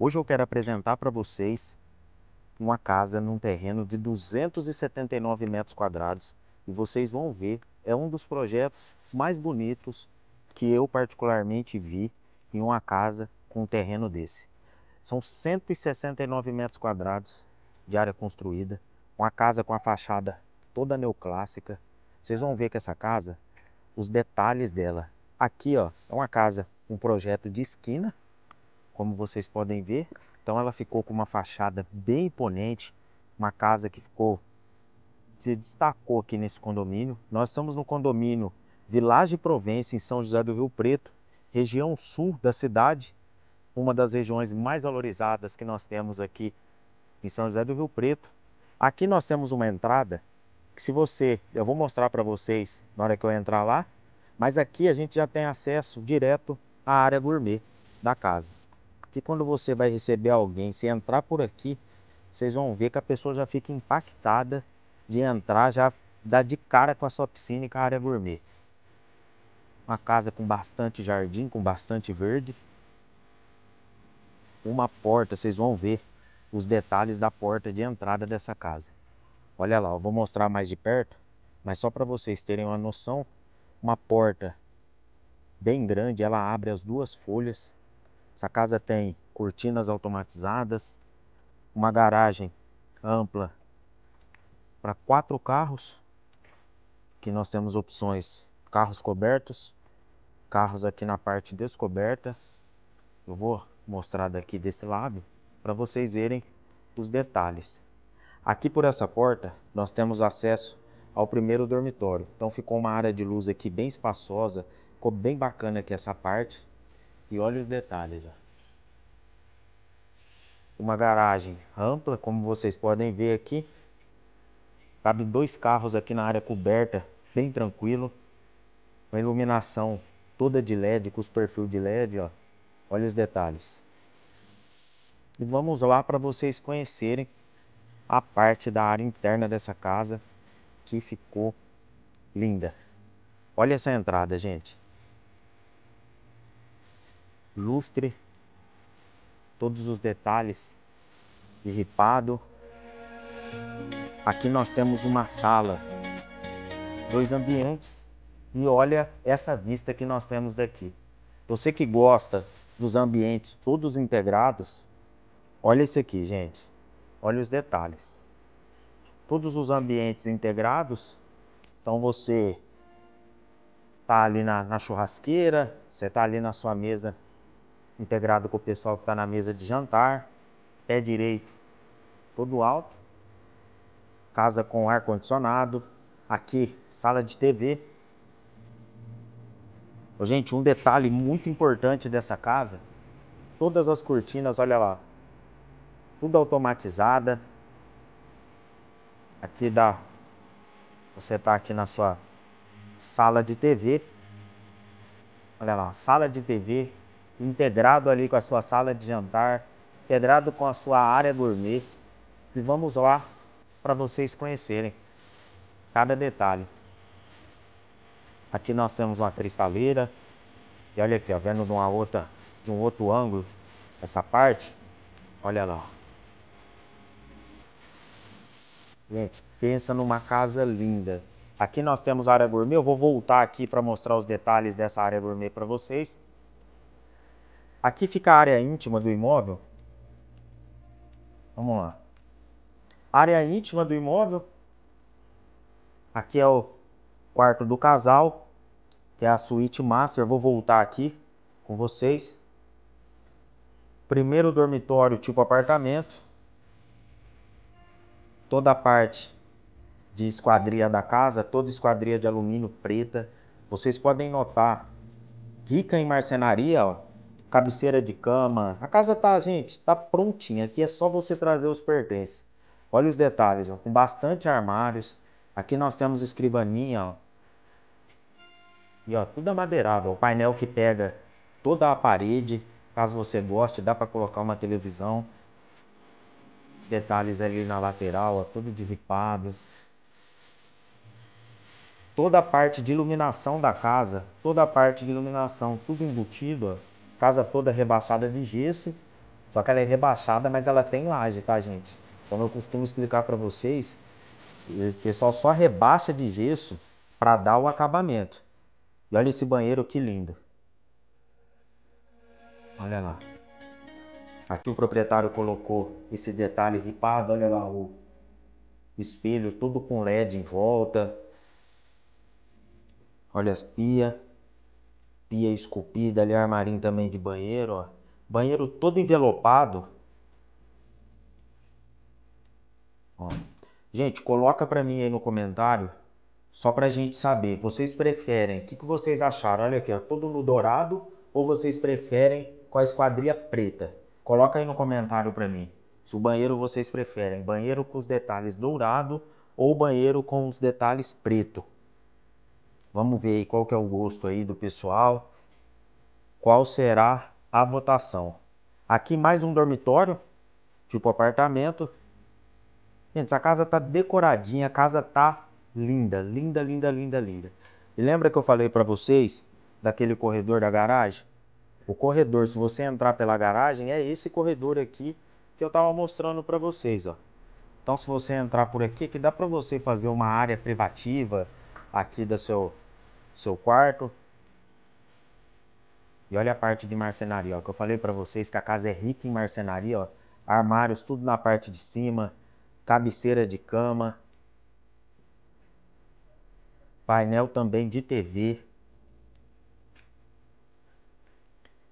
Hoje eu quero apresentar para vocês uma casa num terreno de 279 metros quadrados e vocês vão ver, é um dos projetos mais bonitos que eu particularmente vi em uma casa com um terreno desse. São 169 metros quadrados de área construída, uma casa com a fachada toda neoclássica. Vocês vão ver que essa casa, os detalhes dela. Aqui ó, é uma casa, um projeto de esquina, como vocês podem ver. Então ela ficou com uma fachada bem imponente, uma casa que ficou se destacou aqui nesse condomínio. Nós estamos no condomínio Vilagem Provence em São José do Rio Preto, região sul da cidade, uma das regiões mais valorizadas que nós temos aqui em São José do Rio Preto. Aqui nós temos uma entrada que se você, eu vou mostrar para vocês na hora que eu entrar lá, mas aqui a gente já tem acesso direto à área gourmet da casa aqui, quando você vai receber alguém, se entrar por aqui, vocês vão ver que a pessoa já fica impactada de entrar, já dá de cara com a sua piscina e com a área gourmet. Uma casa com bastante jardim, com bastante verde. Uma porta, vocês vão ver os detalhes da porta de entrada dessa casa. Olha lá, eu vou mostrar mais de perto, mas só para vocês terem uma noção, uma porta bem grande, ela abre as duas folhas essa casa tem cortinas automatizadas, uma garagem ampla para quatro carros, que nós temos opções carros cobertos, carros aqui na parte descoberta. Eu vou mostrar daqui desse lado para vocês verem os detalhes. Aqui por essa porta nós temos acesso ao primeiro dormitório. Então ficou uma área de luz aqui bem espaçosa, ficou bem bacana aqui essa parte. E olha os detalhes. Ó. Uma garagem ampla, como vocês podem ver aqui. Cabe dois carros aqui na área coberta, bem tranquilo. Uma iluminação toda de LED, com os perfil de LED. Ó. Olha os detalhes. E vamos lá para vocês conhecerem a parte da área interna dessa casa, que ficou linda. Olha essa entrada, gente lustre, todos os detalhes ripado. Aqui nós temos uma sala, dois ambientes e olha essa vista que nós temos daqui. Você que gosta dos ambientes todos integrados, olha isso aqui, gente. Olha os detalhes. Todos os ambientes integrados, então você tá ali na, na churrasqueira, você tá ali na sua mesa integrado com o pessoal que está na mesa de jantar, pé direito todo alto, casa com ar-condicionado, aqui sala de TV. Oh, gente, um detalhe muito importante dessa casa, todas as cortinas, olha lá, tudo automatizada. Aqui dá, você está aqui na sua sala de TV, olha lá, sala de TV integrado ali com a sua sala de jantar, integrado com a sua área gourmet. E vamos lá para vocês conhecerem cada detalhe. Aqui nós temos uma cristaleira. E olha aqui, ó, vendo de, uma outra, de um outro ângulo essa parte. Olha lá. Gente, pensa numa casa linda. Aqui nós temos a área gourmet. Eu vou voltar aqui para mostrar os detalhes dessa área gourmet para vocês. Aqui fica a área íntima do imóvel. Vamos lá. Área íntima do imóvel. Aqui é o quarto do casal, que é a suíte master. vou voltar aqui com vocês. Primeiro dormitório tipo apartamento. Toda a parte de esquadria da casa, toda esquadria de alumínio preta. Vocês podem notar, rica em marcenaria, ó, cabeceira de cama. A casa tá, gente, tá prontinha. Aqui é só você trazer os pertences. Olha os detalhes, ó, com bastante armários. Aqui nós temos escrivaninha, ó. E ó, tudo amadeirável, o painel que pega toda a parede, caso você goste, dá para colocar uma televisão. Detalhes ali na lateral, ó, tudo de ripado. Toda a parte de iluminação da casa, toda a parte de iluminação, tudo embutido, ó. Casa toda rebaixada de gesso, só que ela é rebaixada, mas ela tem laje, tá, gente? Como eu costumo explicar para vocês, o pessoal só rebaixa de gesso para dar o acabamento. E olha esse banheiro que lindo. Olha lá. Aqui o proprietário colocou esse detalhe ripado, olha lá o espelho todo com LED em volta. Olha as pia pia esculpida, ali armarinho também de banheiro, ó. Banheiro todo envelopado. Ó. Gente, coloca para mim aí no comentário, só pra gente saber, vocês preferem, o que, que vocês acharam? Olha aqui, ó, todo no dourado, ou vocês preferem com a esquadrilha preta? Coloca aí no comentário para mim, se o banheiro vocês preferem, banheiro com os detalhes dourado ou banheiro com os detalhes preto. Vamos ver aí qual que é o gosto aí do pessoal. Qual será a votação? Aqui mais um dormitório, tipo apartamento. Gente, essa casa tá decoradinha, a casa tá linda, linda, linda, linda, linda. E lembra que eu falei para vocês daquele corredor da garagem? O corredor, se você entrar pela garagem, é esse corredor aqui que eu tava mostrando para vocês, ó. Então, se você entrar por aqui, que dá para você fazer uma área privativa aqui da seu seu quarto. E olha a parte de marcenaria, ó, que eu falei para vocês que a casa é rica em marcenaria, ó. Armários tudo na parte de cima, cabeceira de cama. Painel também de TV.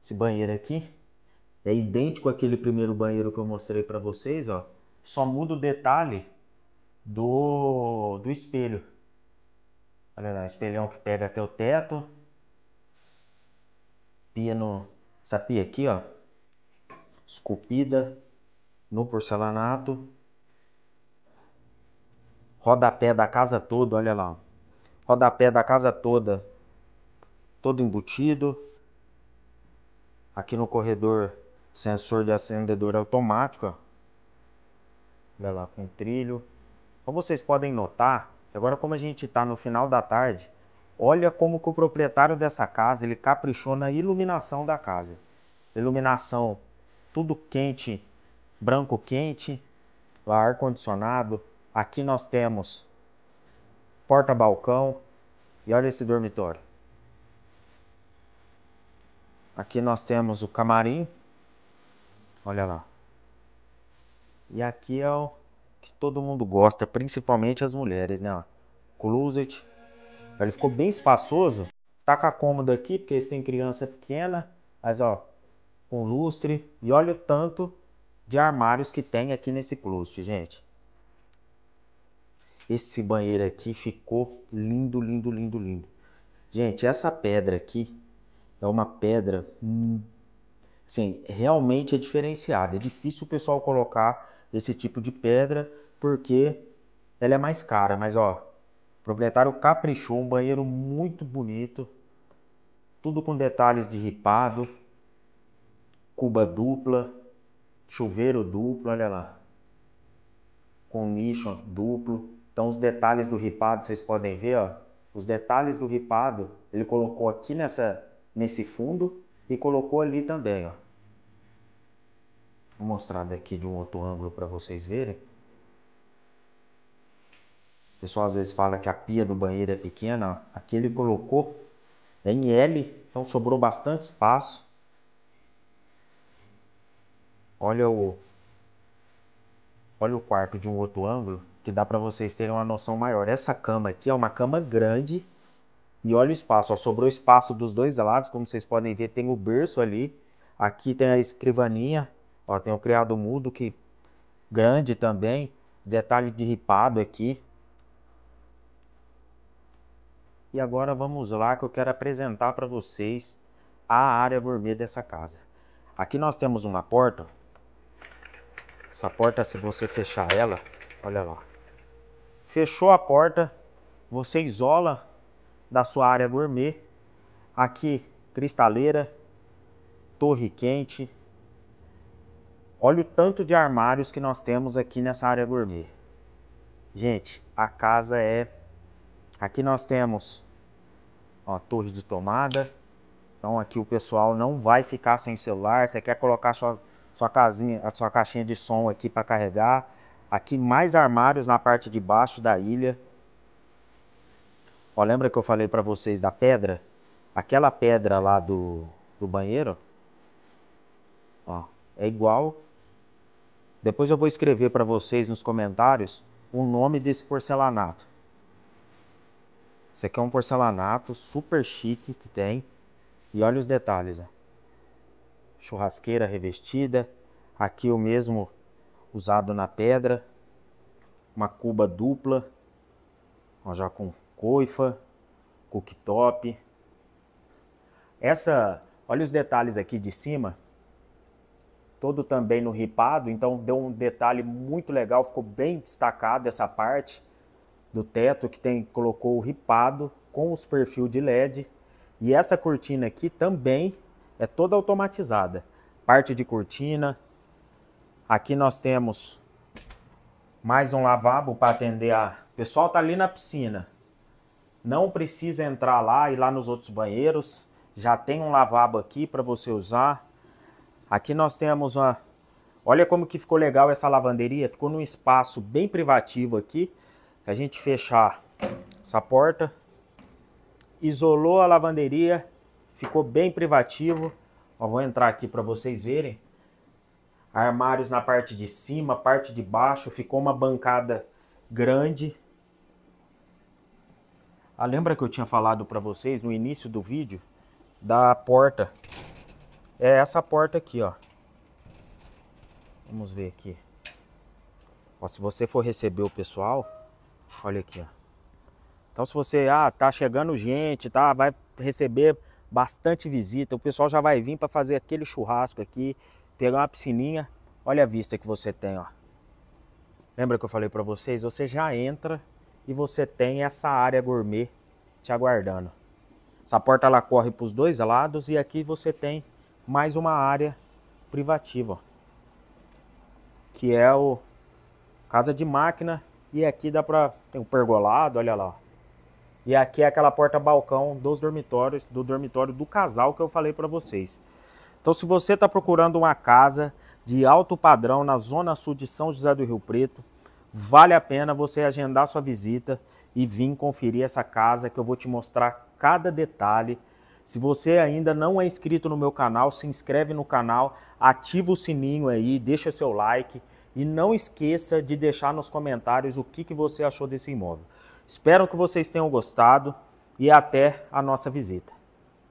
Esse banheiro aqui é idêntico àquele primeiro banheiro que eu mostrei para vocês, ó. Só muda o detalhe do, do espelho. Olha lá, espelhão que pega até o teto. Pia no... Essa pia aqui, ó. Esculpida no porcelanato. Rodapé da casa toda, olha lá. Rodapé da casa toda. Todo embutido. Aqui no corredor, sensor de acendedor automático, ó. Olha lá, com trilho. Como então, vocês podem notar, Agora, como a gente está no final da tarde, olha como que o proprietário dessa casa, ele caprichou na iluminação da casa. Iluminação tudo quente, branco quente, ar condicionado. Aqui nós temos porta-balcão e olha esse dormitório. Aqui nós temos o camarim. Olha lá. E aqui é o que todo mundo gosta, principalmente as mulheres, né? Ó. Closet. Ele ficou bem espaçoso. Tá com a cômoda aqui, porque tem criança pequena. Mas, ó, com lustre. E olha o tanto de armários que tem aqui nesse closet, gente. Esse banheiro aqui ficou lindo, lindo, lindo, lindo. Gente, essa pedra aqui é uma pedra, hum, assim, realmente é diferenciada. É difícil o pessoal colocar esse tipo de pedra porque ela é mais cara. Mas ó, o proprietário caprichou um banheiro muito bonito, tudo com detalhes de ripado, cuba dupla, chuveiro duplo, olha lá, com nicho duplo. Então os detalhes do ripado vocês podem ver, ó, os detalhes do ripado ele colocou aqui nessa nesse fundo e colocou ali também, ó. Vou mostrar daqui de um outro ângulo para vocês verem. O pessoal às vezes fala que a pia do banheiro é pequena. Aqui ele colocou em L, então sobrou bastante espaço. Olha o, olha o quarto de um outro ângulo, que dá para vocês terem uma noção maior. Essa cama aqui é uma cama grande. E olha o espaço, ó, sobrou espaço dos dois lados, como vocês podem ver, tem o berço ali. Aqui tem a escrivaninha, Ó, tem o criado mudo que grande também. Detalhe de ripado aqui. E agora vamos lá que eu quero apresentar para vocês a área gourmet dessa casa. Aqui nós temos uma porta. Essa porta, se você fechar ela, olha lá. Fechou a porta, você isola da sua área gourmet. Aqui, cristaleira, torre quente, Olha o tanto de armários que nós temos aqui nessa área gourmet. Gente, a casa é... Aqui nós temos ó, torre de tomada. Então aqui o pessoal não vai ficar sem celular. Você quer colocar sua, sua casinha, a sua caixinha de som aqui para carregar. Aqui mais armários na parte de baixo da ilha. Ó, lembra que eu falei para vocês da pedra? Aquela pedra lá do, do banheiro, ó, é igual depois eu vou escrever para vocês nos comentários o nome desse porcelanato. Esse aqui é um porcelanato super chique que tem. E olha os detalhes. Ó. Churrasqueira revestida. Aqui o mesmo usado na pedra. Uma cuba dupla. Ó, já com coifa, cooktop. Essa, olha os detalhes aqui de cima todo também no ripado, então deu um detalhe muito legal, ficou bem destacado essa parte do teto que tem colocou o ripado com os perfil de LED. E essa cortina aqui também é toda automatizada. Parte de cortina. Aqui nós temos mais um lavabo para atender a... O pessoal tá ali na piscina. Não precisa entrar lá e lá nos outros banheiros. Já tem um lavabo aqui para você usar Aqui nós temos uma... Olha como que ficou legal essa lavanderia. Ficou num espaço bem privativo aqui. Se a gente fechar essa porta, isolou a lavanderia, ficou bem privativo. Ó, vou entrar aqui para vocês verem. Armários na parte de cima, parte de baixo. Ficou uma bancada grande. Ah, lembra que eu tinha falado para vocês no início do vídeo da porta é essa porta aqui, ó. Vamos ver aqui. Ó, se você for receber o pessoal, olha aqui, ó. Então se você, ah, tá chegando gente, tá, vai receber bastante visita, o pessoal já vai vir para fazer aquele churrasco aqui, pegar uma piscininha. Olha a vista que você tem, ó. Lembra que eu falei para vocês? Você já entra e você tem essa área gourmet te aguardando. Essa porta ela corre para os dois lados e aqui você tem mais uma área privativa, que é o casa de máquina e aqui dá para tem um pergolado, olha lá. E aqui é aquela porta balcão dos dormitórios, do dormitório do casal que eu falei para vocês. Então, se você está procurando uma casa de alto padrão na zona sul de São José do Rio Preto, vale a pena você agendar sua visita e vir conferir essa casa que eu vou te mostrar cada detalhe se você ainda não é inscrito no meu canal, se inscreve no canal, ativa o sininho aí, deixa seu like e não esqueça de deixar nos comentários o que, que você achou desse imóvel. Espero que vocês tenham gostado e até a nossa visita.